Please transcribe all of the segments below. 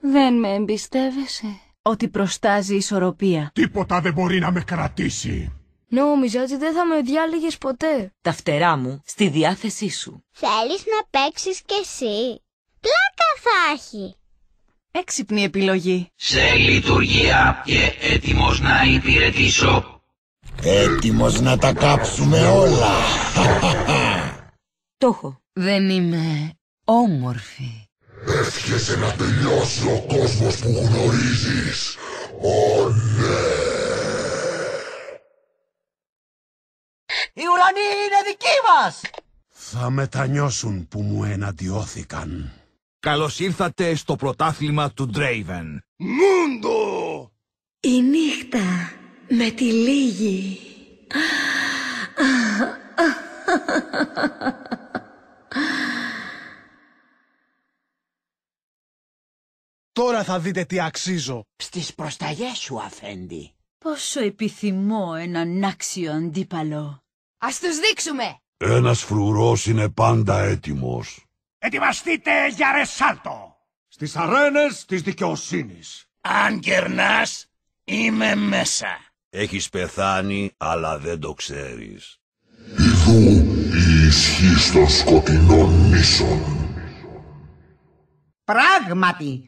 Δεν με εμπιστεύεσαι. Ότι προστάζει ισορροπία. Τίποτα δεν μπορεί να με κρατήσει. Νόμιζα ότι δεν θα με διάλεγες ποτέ. Τα φτερά μου στη διάθεσή σου. Θέλεις να παίξεις κι εσύ. Πλάκα θα έχει. Έξυπνη επιλογή. Σε λειτουργία και έτοιμος να υπηρετήσω. Έτοιμος να τα κάψουμε όλα. Το έχω. Δεν είμαι όμορφη. Εύχεσαι να τελειώσει ο κόσμος που γνωρίζεις. Ω ναι! Η ουρανή είναι δική μας! Θα μετανιώσουν που μου εναντιώθηκαν. Καλώς ήρθατε στο πρωτάθλημα του Draven. Μούντο! Η νύχτα με τη λίγη. δείτε τι αξίζω. Στις προσταγές σου, Αφέντη. Πόσο επιθυμώ έναν άξιο αντίπαλο. Ας τους δείξουμε. Ένας φρουρός είναι πάντα έτοιμος. Ετοιμαστείτε για ρεσάλτο. Στις αρένες της δικαιοσύνης. Αν κερνάς, είμαι μέσα. Έχεις πεθάνει, αλλά δεν το ξέρεις. Ιδού η ισχύ των σκοτεινών νήσων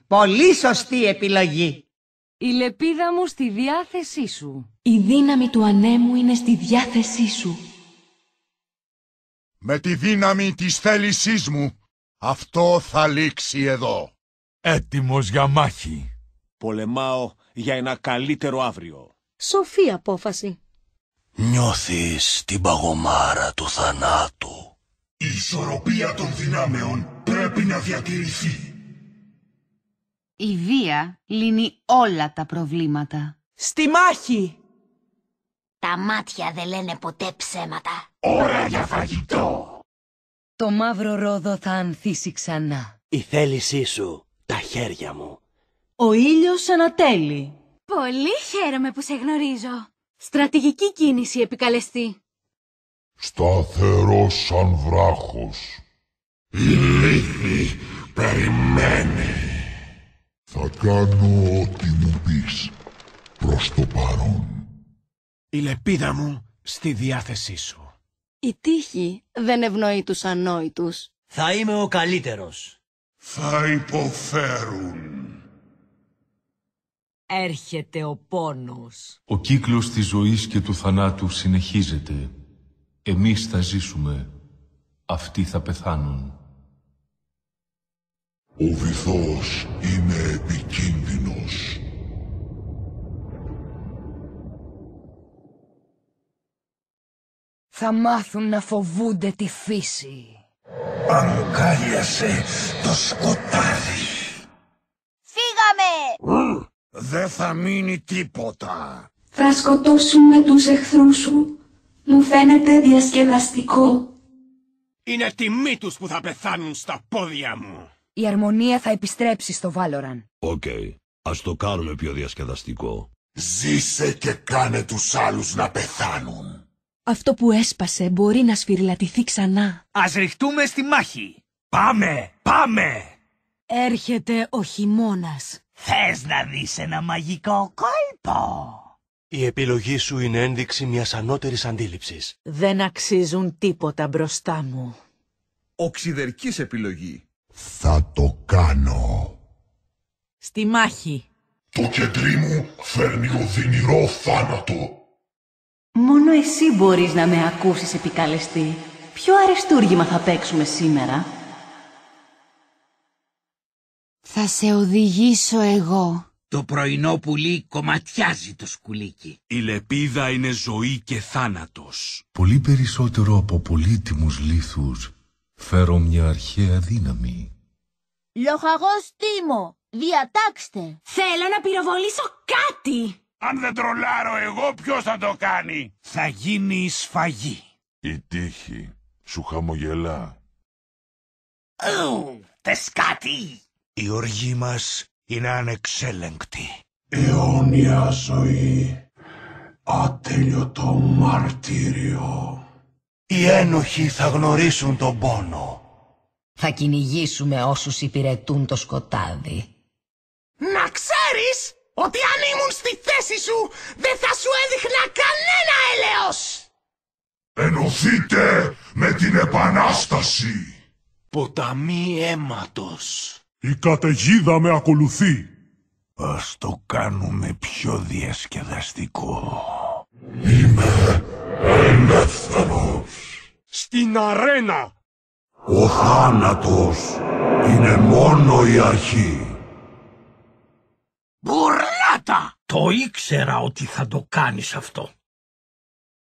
πολύ σωστή επιλογή. Η λεπίδα μου στη διάθεσή σου. Η δύναμη του ανέμου είναι στη διάθεσή σου. Με τη δύναμη της θέλησής μου, αυτό θα λήξει εδώ. Έτοιμος για μάχη. Πολεμάω για ένα καλύτερο αύριο. Σοφή απόφαση. Νιώθεις την παγωμάρα του θανάτου. Η ισορροπία των δυνάμεων πρέπει να διατηρηθεί. Η βία λύνει όλα τα προβλήματα. Στη μάχη! Τα μάτια δεν λένε ποτέ ψέματα. Ώρα για φαγητό! Το μαύρο ρόδο θα ανθίσει ξανά. Η θέλησή σου, τα χέρια μου. Ο ήλιος ανατέλει. Πολύ χαίρομαι που σε γνωρίζω. Στρατηγική κίνηση επικαλεστή. Σταθερός σαν βράχος. Ηλί. κάνω ό,τι μου πεις. Προς το παρόν. Η λεπίδα μου στη διάθεσή σου. Η τύχη δεν ευνοεί τους ανόητους. Θα είμαι ο καλύτερος. Θα υποφέρουν. Έρχεται ο πόνος. Ο κύκλος της ζωής και του θανάτου συνεχίζεται. Εμείς θα ζήσουμε. Αυτοί θα πεθάνουν. Ο βυθός είναι επικίνδυνος. Θα μάθουν να φοβούνται τη φύση. Αγκάλιασε το σκοτάδι. Φύγαμε! Δεν θα μείνει τίποτα. Θα σκοτώσουμε τους εχθρούς σου. Μου φαίνεται διασκεδαστικό. Είναι τιμή τους που θα πεθάνουν στα πόδια μου η αρμονία θα επιστρέψει στο Valorant. Οκ. Okay. Ας το κάνουμε πιο διασκεδαστικό. Ζήσε και κάνε τους άλλους να πεθάνουν. Αυτό που έσπασε μπορεί να σφυριλατηθεί ξανά. Ας ρηχτούμε στη μάχη. Πάμε, πάμε. Έρχεται ο χειμώνας. Θες να δεις ένα μαγικό κόλπο. Η επιλογή σου είναι ένδειξη μιας ανώτερης αντίληψης. Δεν αξίζουν τίποτα μπροστά μου. Οξυδερκής επιλογή. Θα το κάνω. Στη μάχη. Το κεντρί μου φέρνει οδυνηρό θάνατο. Μόνο εσύ μπορείς να με ακούσεις επικαλεστή. Ποιο αριστούργημα θα παίξουμε σήμερα. Θα σε οδηγήσω εγώ. Το πρωινό πουλί κομματιάζει το σκουλίκι. Η λεπίδα είναι ζωή και θάνατος. Πολύ περισσότερο από πολύτιμους λίθους Φέρω μια αρχαία δύναμη. Λοχαγός Τίμο, διατάξτε. Θέλω να πυροβολήσω κάτι. Αν δεν τρολάρω εγώ, ποιος θα το κάνει. Θα γίνει η σφαγή. Η τύχη σου χαμογελά. Ου, θες κάτι. Η οργή μας είναι ανεξέλεγκτη. Αιώνια ζωή. Ατέλειωτο μαρτύριο. Οι ένοχοι θα γνωρίσουν τον πόνο. Θα κυνηγήσουμε όσους υπηρετούν το σκοτάδι. Να ξέρεις ότι αν ήμουν στη θέση σου, δεν θα σου έδειχνα κανένα έλεος! Ενωθείτε με την Επανάσταση! Ποταμί αίματος. Η καταιγίδα με ακολουθεί. Ας το κάνουμε πιο διασκεδαστικό. Είμαι Ελεύθερος. Στην αρένα. Ο θάνατος είναι μόνο η αρχή. Μπουρλάτα! Το ήξερα ότι θα το κάνεις αυτό.